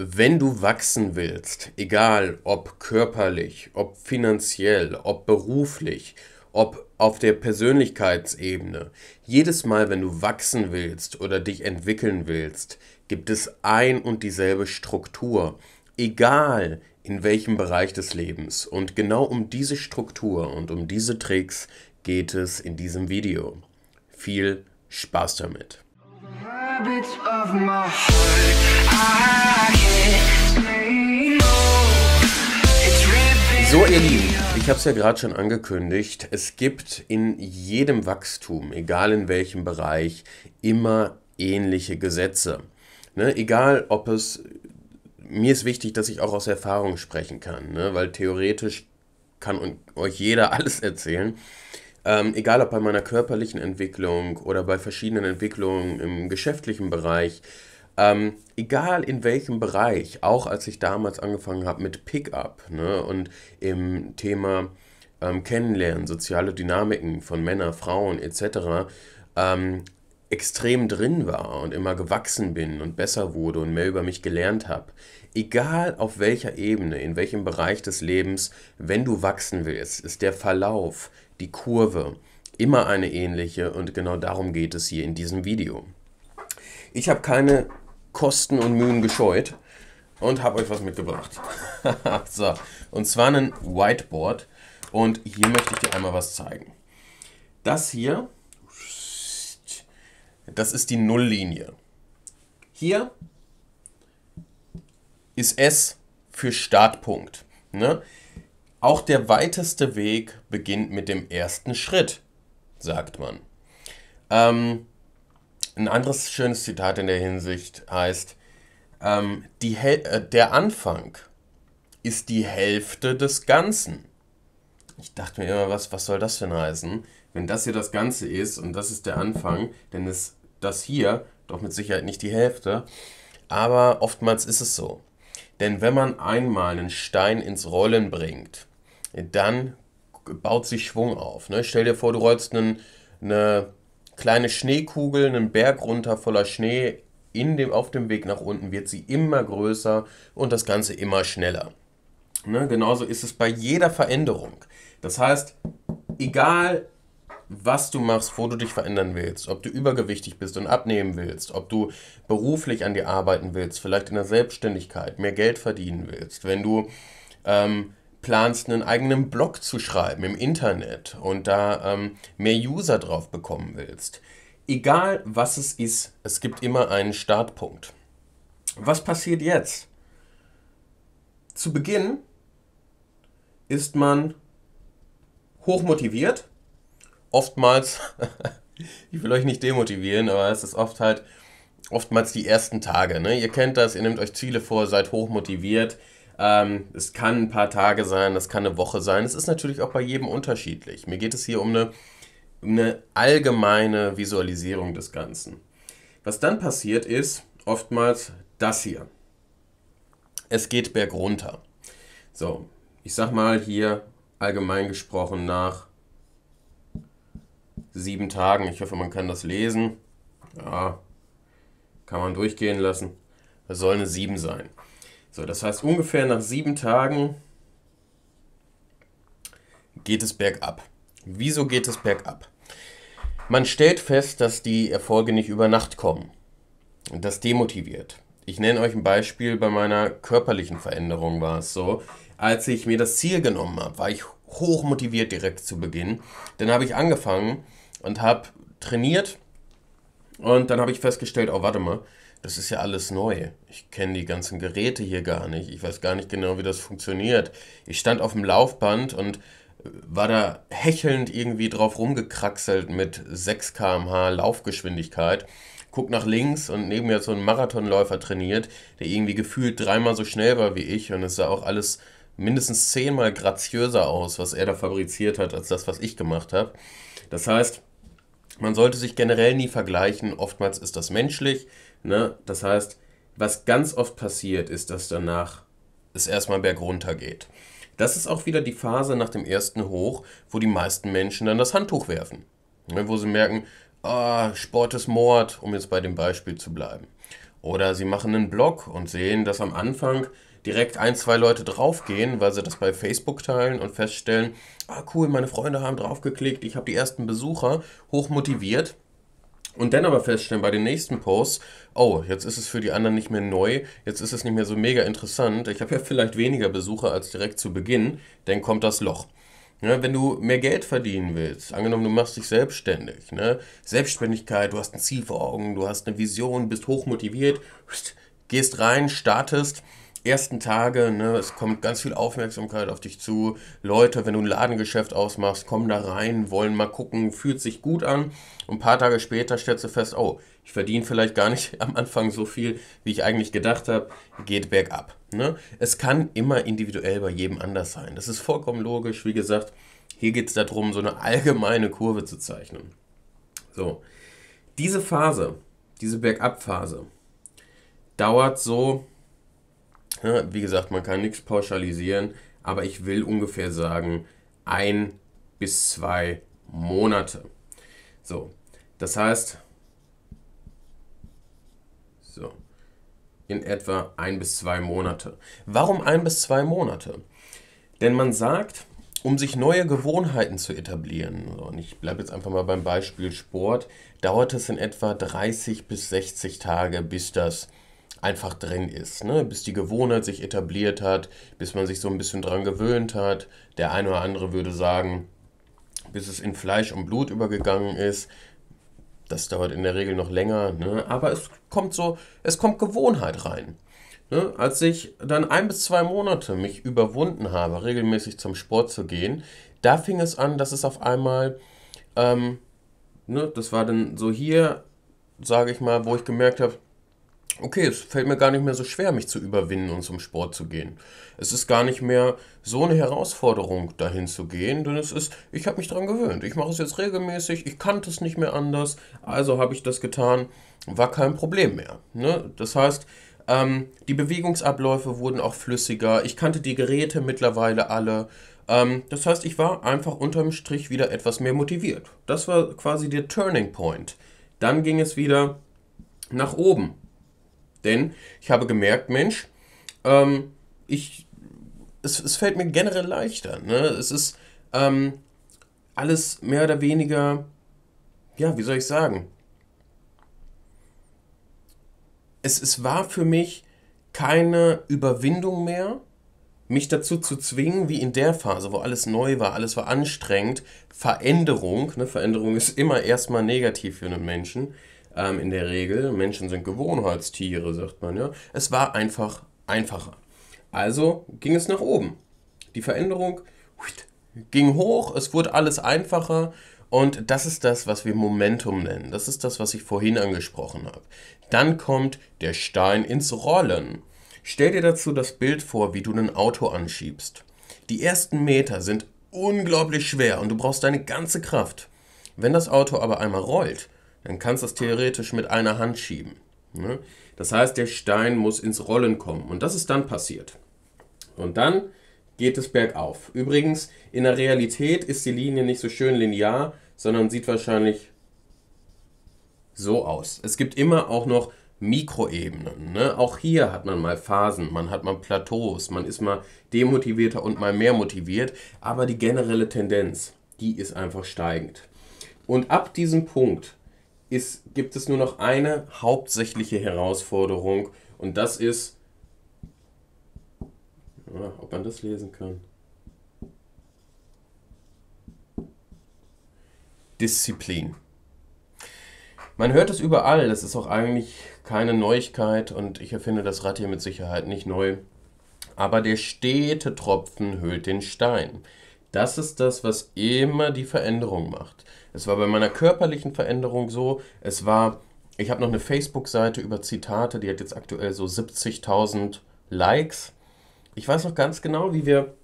Wenn du wachsen willst, egal ob körperlich, ob finanziell, ob beruflich, ob auf der Persönlichkeitsebene, jedes Mal, wenn du wachsen willst oder dich entwickeln willst, gibt es ein und dieselbe Struktur, egal in welchem Bereich des Lebens. Und genau um diese Struktur und um diese Tricks geht es in diesem Video. Viel Spaß damit. The So, ihr Lieben, ich habe es ja gerade schon angekündigt. Es gibt in jedem Wachstum, egal in welchem Bereich, immer ähnliche Gesetze. Ne? Egal, ob es. Mir ist wichtig, dass ich auch aus Erfahrung sprechen kann, ne? weil theoretisch kann euch jeder alles erzählen. Ähm, egal ob bei meiner körperlichen Entwicklung oder bei verschiedenen Entwicklungen im geschäftlichen Bereich, ähm, egal in welchem Bereich, auch als ich damals angefangen habe mit Pickup ne, und im Thema ähm, Kennenlernen, soziale Dynamiken von Männern, Frauen etc., ähm, extrem drin war und immer gewachsen bin und besser wurde und mehr über mich gelernt habe. Egal auf welcher Ebene, in welchem Bereich des Lebens, wenn du wachsen willst, ist der Verlauf, die Kurve immer eine ähnliche und genau darum geht es hier in diesem Video. Ich habe keine Kosten und Mühen gescheut und habe euch was mitgebracht. so, und zwar ein Whiteboard. Und hier möchte ich dir einmal was zeigen. Das hier, das ist die Nulllinie. Hier ist S für Startpunkt. Ne? Auch der weiteste Weg beginnt mit dem ersten Schritt, sagt man. Ähm, ein anderes schönes Zitat in der Hinsicht heißt, ähm, die äh, der Anfang ist die Hälfte des Ganzen. Ich dachte mir immer, was, was soll das denn heißen? Wenn das hier das Ganze ist und das ist der Anfang, dann ist das hier doch mit Sicherheit nicht die Hälfte. Aber oftmals ist es so. Denn wenn man einmal einen Stein ins Rollen bringt, dann baut sich Schwung auf. Ne? Stell dir vor, du rollst einen, eine kleine Schneekugel, einen Berg runter voller Schnee. In dem, auf dem Weg nach unten wird sie immer größer und das Ganze immer schneller. Ne? Genauso ist es bei jeder Veränderung. Das heißt, egal was du machst, wo du dich verändern willst, ob du übergewichtig bist und abnehmen willst, ob du beruflich an dir arbeiten willst, vielleicht in der Selbstständigkeit mehr Geld verdienen willst, wenn du ähm, planst, einen eigenen Blog zu schreiben im Internet und da ähm, mehr User drauf bekommen willst, egal was es ist, es gibt immer einen Startpunkt. Was passiert jetzt? Zu Beginn ist man hochmotiviert, oftmals, ich will euch nicht demotivieren, aber es ist oft halt, oftmals die ersten Tage. Ne? Ihr kennt das, ihr nehmt euch Ziele vor, seid hochmotiviert, motiviert ähm, es kann ein paar Tage sein, es kann eine Woche sein. Es ist natürlich auch bei jedem unterschiedlich. Mir geht es hier um eine, um eine allgemeine Visualisierung des Ganzen. Was dann passiert ist oftmals das hier. Es geht bergunter. So, ich sag mal hier allgemein gesprochen nach sieben Tagen. Ich hoffe, man kann das lesen. Ja, kann man durchgehen lassen. Das soll eine 7 sein. So, das heißt, ungefähr nach sieben Tagen geht es bergab. Wieso geht es bergab? Man stellt fest, dass die Erfolge nicht über Nacht kommen. Das demotiviert. Ich nenne euch ein Beispiel, bei meiner körperlichen Veränderung war es so, als ich mir das Ziel genommen habe, war ich hoch motiviert direkt zu Beginn. Dann habe ich angefangen und habe trainiert und dann habe ich festgestellt, oh warte mal, das ist ja alles neu. Ich kenne die ganzen Geräte hier gar nicht. Ich weiß gar nicht genau, wie das funktioniert. Ich stand auf dem Laufband und äh, war da hechelnd irgendwie drauf rumgekraxelt mit 6 km/h Laufgeschwindigkeit. Guck nach links und neben mir hat so ein Marathonläufer trainiert, der irgendwie gefühlt dreimal so schnell war wie ich und es sah auch alles mindestens zehnmal graziöser aus, was er da fabriziert hat, als das, was ich gemacht habe. Das heißt, man sollte sich generell nie vergleichen. Oftmals ist das menschlich. Ne? Das heißt, was ganz oft passiert, ist, dass danach es erstmal bergunter geht. Das ist auch wieder die Phase nach dem ersten Hoch, wo die meisten Menschen dann das Handtuch werfen. Ne? Wo sie merken, oh, Sport ist Mord, um jetzt bei dem Beispiel zu bleiben. Oder sie machen einen Blog und sehen, dass am Anfang direkt ein, zwei Leute draufgehen, weil sie das bei Facebook teilen und feststellen, ah cool, meine Freunde haben draufgeklickt, ich habe die ersten Besucher, hochmotiviert. Und dann aber feststellen bei den nächsten Posts, oh, jetzt ist es für die anderen nicht mehr neu, jetzt ist es nicht mehr so mega interessant, ich habe ja vielleicht weniger Besucher als direkt zu Beginn, dann kommt das Loch. Ja, ne, wenn du mehr Geld verdienen willst, angenommen du machst dich selbstständig, ne? Selbstständigkeit, du hast ein Ziel vor Augen, du hast eine Vision, bist hochmotiviert, gehst rein, startest, ersten Tage, ne, es kommt ganz viel Aufmerksamkeit auf dich zu. Leute, wenn du ein Ladengeschäft ausmachst, kommen da rein, wollen mal gucken, fühlt sich gut an. Und ein paar Tage später stellst du fest, oh, ich verdiene vielleicht gar nicht am Anfang so viel, wie ich eigentlich gedacht habe, geht bergab. Ne? Es kann immer individuell bei jedem anders sein. Das ist vollkommen logisch. Wie gesagt, hier geht es darum, so eine allgemeine Kurve zu zeichnen. So, diese Phase, diese Bergabphase, dauert so ja, ne? wie gesagt, man kann nichts pauschalisieren, aber ich will ungefähr sagen, ein bis zwei Monate. So, das heißt, so, in etwa ein bis zwei Monate. Warum ein bis zwei Monate? Denn man sagt, um sich neue Gewohnheiten zu etablieren, und ich bleibe jetzt einfach mal beim Beispiel Sport, dauert es in etwa 30 bis 60 Tage, bis das einfach drin ist, ne? bis die Gewohnheit sich etabliert hat, bis man sich so ein bisschen dran gewöhnt hat. Der eine oder andere würde sagen, bis es in Fleisch und Blut übergegangen ist. Das dauert in der Regel noch länger, ne? aber es kommt so, es kommt Gewohnheit rein. Ne? Als ich dann ein bis zwei Monate mich überwunden habe, regelmäßig zum Sport zu gehen, da fing es an, dass es auf einmal, ähm, ne, das war dann so hier, sage ich mal, wo ich gemerkt habe, okay, es fällt mir gar nicht mehr so schwer, mich zu überwinden und zum Sport zu gehen. Es ist gar nicht mehr so eine Herausforderung, dahin zu gehen, denn es ist, ich habe mich daran gewöhnt. Ich mache es jetzt regelmäßig, ich kannte es nicht mehr anders, also habe ich das getan, war kein Problem mehr. Ne? Das heißt, ähm, die Bewegungsabläufe wurden auch flüssiger, ich kannte die Geräte mittlerweile alle. Ähm, das heißt, ich war einfach unterm Strich wieder etwas mehr motiviert. Das war quasi der Turning Point. Dann ging es wieder nach oben denn ich habe gemerkt, Mensch, ähm, ich, es, es fällt mir generell leichter. Ne? Es ist ähm, alles mehr oder weniger, ja, wie soll ich sagen? Es, es war für mich keine Überwindung mehr, mich dazu zu zwingen, wie in der Phase, wo alles neu war, alles war anstrengend, Veränderung, ne, Veränderung ist immer erstmal negativ für einen Menschen, ähm, in der Regel. Menschen sind Gewohnheitstiere, sagt man ja. Es war einfach einfacher. Also ging es nach oben. Die Veränderung ging hoch, es wurde alles einfacher und das ist das, was wir Momentum nennen. Das ist das, was ich vorhin angesprochen habe. Dann kommt der Stein ins Rollen. Stell dir dazu das Bild vor, wie du ein Auto anschiebst. Die ersten Meter sind unglaublich schwer und du brauchst deine ganze Kraft. Wenn das Auto aber einmal rollt dann kannst du das theoretisch mit einer Hand schieben. Ne? Das heißt, der Stein muss ins Rollen kommen und das ist dann passiert. Und dann geht es bergauf. Übrigens, in der Realität ist die Linie nicht so schön linear, sondern sieht wahrscheinlich so aus. Es gibt immer auch noch Mikroebenen. Ne? Auch hier hat man mal Phasen, man hat mal Plateaus, man ist mal demotivierter und mal mehr motiviert, aber die generelle Tendenz, die ist einfach steigend. Und ab diesem Punkt ist, gibt es nur noch eine hauptsächliche Herausforderung und das ist, ja, ob man das lesen kann. Disziplin. Man hört es überall, das ist auch eigentlich keine Neuigkeit und ich erfinde das Rad hier mit Sicherheit nicht neu. Aber der stete Tropfen hüllt den Stein. Das ist das, was immer die Veränderung macht. Es war bei meiner körperlichen Veränderung so, es war, ich habe noch eine Facebook-Seite über Zitate, die hat jetzt aktuell so 70.000 Likes. Ich weiß noch ganz genau, wie wir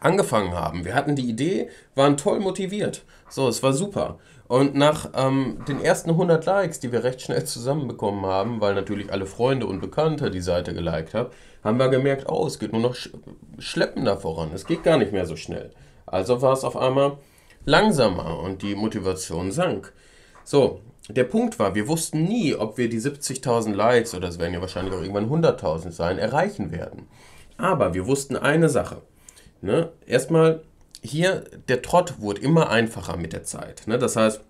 angefangen haben. Wir hatten die Idee, waren toll motiviert. So, es war super. Und nach ähm, den ersten 100 Likes, die wir recht schnell zusammenbekommen haben, weil natürlich alle Freunde und Bekannte die Seite geliked haben, haben wir gemerkt, oh, es geht nur noch sch schleppender voran. Es geht gar nicht mehr so schnell. Also war es auf einmal langsamer und die Motivation sank. So, der Punkt war, wir wussten nie, ob wir die 70.000 Likes, oder es werden ja wahrscheinlich auch irgendwann 100.000 sein, erreichen werden. Aber wir wussten eine Sache. Ne? Erstmal, hier, der Trott wurde immer einfacher mit der Zeit. Ne? Das heißt,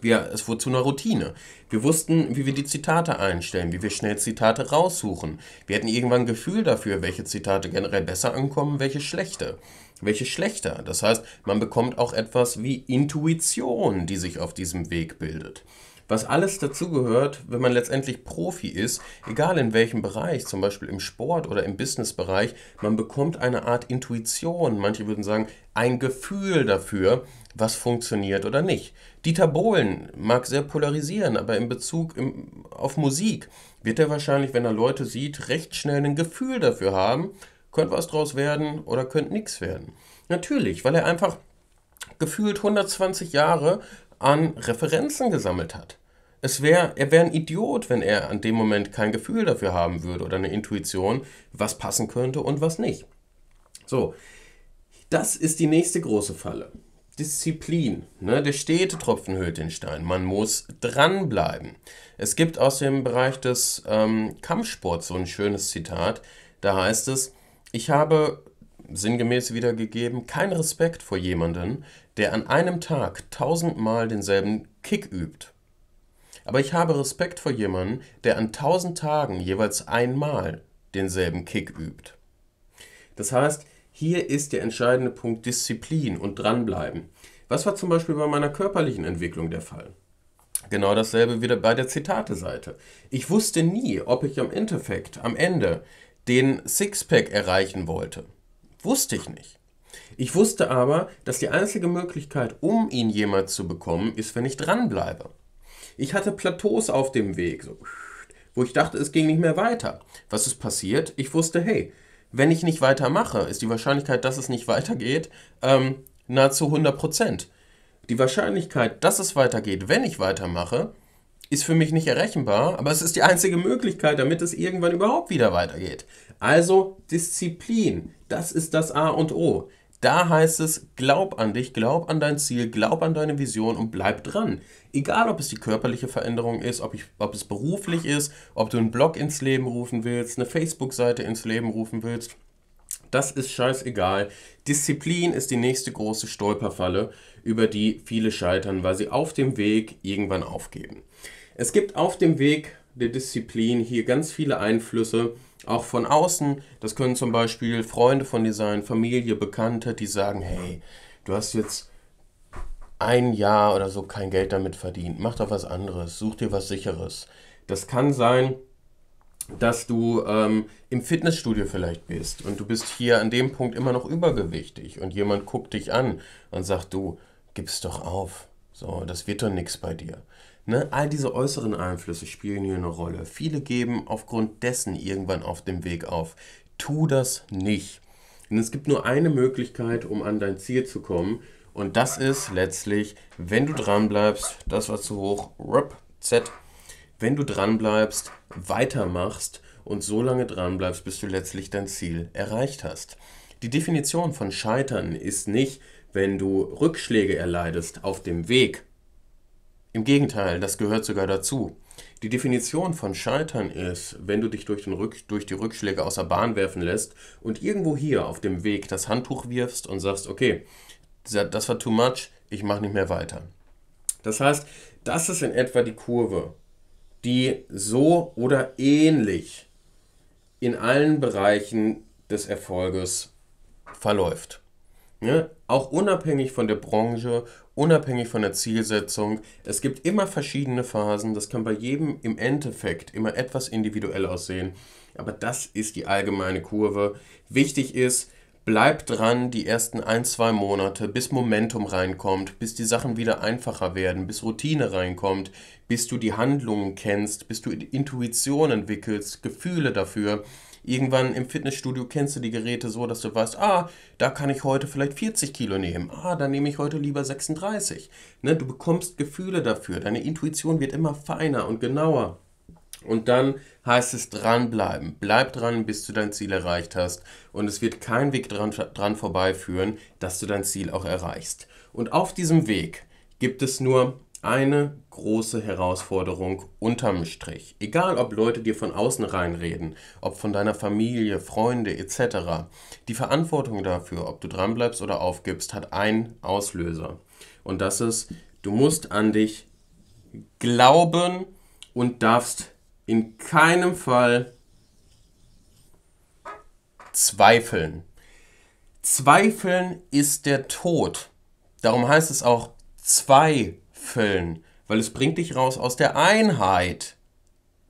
wir, es wurde zu einer Routine. Wir wussten, wie wir die Zitate einstellen, wie wir schnell Zitate raussuchen. Wir hatten irgendwann ein Gefühl dafür, welche Zitate generell besser ankommen, welche schlechte. Welche schlechter. Das heißt, man bekommt auch etwas wie Intuition, die sich auf diesem Weg bildet was alles dazugehört, wenn man letztendlich Profi ist, egal in welchem Bereich, zum Beispiel im Sport oder im Businessbereich, man bekommt eine Art Intuition, manche würden sagen, ein Gefühl dafür, was funktioniert oder nicht. Dieter Bohlen mag sehr polarisieren, aber in Bezug im, auf Musik wird er wahrscheinlich, wenn er Leute sieht, recht schnell ein Gefühl dafür haben, könnte was draus werden oder könnte nichts werden. Natürlich, weil er einfach gefühlt 120 Jahre an Referenzen gesammelt hat. Es wär, er wäre ein Idiot, wenn er an dem Moment kein Gefühl dafür haben würde oder eine Intuition, was passen könnte und was nicht. So, das ist die nächste große Falle. Disziplin. Ne? Der stete Tropfen höhlt den Stein. Man muss dranbleiben. Es gibt aus dem Bereich des ähm, Kampfsports so ein schönes Zitat. Da heißt es, ich habe sinngemäß wiedergegeben, keinen Respekt vor jemandem, der an einem Tag tausendmal denselben Kick übt. Aber ich habe Respekt vor jemandem, der an tausend Tagen jeweils einmal denselben Kick übt. Das heißt, hier ist der entscheidende Punkt Disziplin und dranbleiben. Was war zum Beispiel bei meiner körperlichen Entwicklung der Fall? Genau dasselbe wieder bei der Zitate-Seite. Ich wusste nie, ob ich am Endeffekt, am Ende, den Sixpack erreichen wollte. Wusste ich nicht. Ich wusste aber, dass die einzige Möglichkeit, um ihn jemals zu bekommen, ist, wenn ich dranbleibe. Ich hatte Plateaus auf dem Weg, so, wo ich dachte, es ging nicht mehr weiter. Was ist passiert? Ich wusste, hey, wenn ich nicht weitermache, ist die Wahrscheinlichkeit, dass es nicht weitergeht, ähm, nahezu 100 Die Wahrscheinlichkeit, dass es weitergeht, wenn ich weitermache, ist für mich nicht errechenbar, aber es ist die einzige Möglichkeit, damit es irgendwann überhaupt wieder weitergeht. Also Disziplin, das ist das A und O. Da heißt es, glaub an dich, glaub an dein Ziel, glaub an deine Vision und bleib dran. Egal, ob es die körperliche Veränderung ist, ob, ich, ob es beruflich ist, ob du einen Blog ins Leben rufen willst, eine Facebook-Seite ins Leben rufen willst. Das ist scheißegal. Disziplin ist die nächste große Stolperfalle, über die viele scheitern, weil sie auf dem Weg irgendwann aufgeben. Es gibt auf dem Weg der Disziplin hier ganz viele Einflüsse, auch von außen. Das können zum Beispiel Freunde von dir sein, Familie, Bekannte, die sagen, hey, du hast jetzt ein Jahr oder so kein Geld damit verdient. Mach doch was anderes, such dir was sicheres. Das kann sein, dass du ähm, im Fitnessstudio vielleicht bist und du bist hier an dem Punkt immer noch übergewichtig und jemand guckt dich an und sagt, du gibst doch auf. So, das wird doch nichts bei dir. Ne? All diese äußeren Einflüsse spielen hier eine Rolle. Viele geben aufgrund dessen irgendwann auf dem Weg auf. Tu das nicht. Denn es gibt nur eine Möglichkeit, um an dein Ziel zu kommen. Und das ist letztlich, wenn du dranbleibst, das war zu hoch, rup, Z, wenn du dranbleibst, weitermachst und so lange dranbleibst, bis du letztlich dein Ziel erreicht hast. Die Definition von Scheitern ist nicht, wenn du Rückschläge erleidest auf dem Weg, im Gegenteil, das gehört sogar dazu. Die Definition von Scheitern ist, wenn du dich durch, Rück, durch, die Rückschläge außer Bahn werfen lässt und irgendwo hier auf dem Weg das Handtuch wirfst und sagst, okay, das war too much, ich mache nicht mehr weiter. Das heißt, das ist in etwa die Kurve, die so oder ähnlich in allen Bereichen des Erfolges verläuft. Ne? Auch unabhängig von der Branche, unabhängig von der Zielsetzung. Es gibt immer verschiedene Phasen. Das kann bei jedem im Endeffekt immer etwas individuell aussehen. Aber das ist die allgemeine Kurve. Wichtig ist, bleib dran die ersten ein, zwei Monate, bis Momentum reinkommt, bis die Sachen wieder einfacher werden, bis Routine reinkommt, bis du die Handlungen kennst, bis du Intuition entwickelst, Gefühle dafür. Irgendwann im Fitnessstudio kennst du die Geräte so, dass du weißt, ah, da kann ich heute vielleicht 40 Kilo nehmen. Ah, da nehme ich heute lieber 36. Ne, du bekommst Gefühle dafür. Deine Intuition wird immer feiner und genauer. Und dann heißt es dranbleiben. Bleib dran, bis du dein Ziel erreicht hast. Und es wird kein Weg dran, dran vorbeiführen, dass du dein Ziel auch erreichst. Und auf diesem Weg gibt es nur eine große Herausforderung unterm Strich. Egal, ob Leute dir von außen reinreden, ob von deiner Familie, Freunde etc. Die Verantwortung dafür, ob du dranbleibst oder aufgibst, hat einen Auslöser. Und das ist, du musst an dich glauben und darfst in keinem Fall zweifeln. Zweifeln ist der Tod. Darum heißt es auch zwei füllen, weil es bringt dich raus aus der Einheit.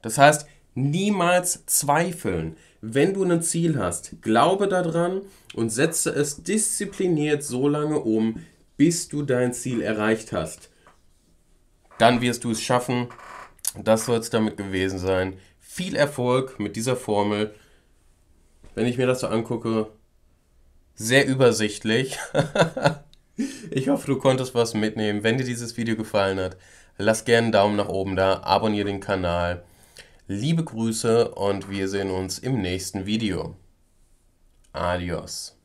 Das heißt, niemals zweifeln. Wenn du ein Ziel hast, glaube daran und setze es diszipliniert so lange um, bis du dein Ziel erreicht hast. Dann wirst du es schaffen. Das soll es damit gewesen sein. Viel Erfolg mit dieser Formel. Wenn ich mir das so angucke, sehr übersichtlich. Ich hoffe, du konntest was mitnehmen. Wenn dir dieses Video gefallen hat, lass gerne einen Daumen nach oben da, abonniere den Kanal. Liebe Grüße und wir sehen uns im nächsten Video. Adios.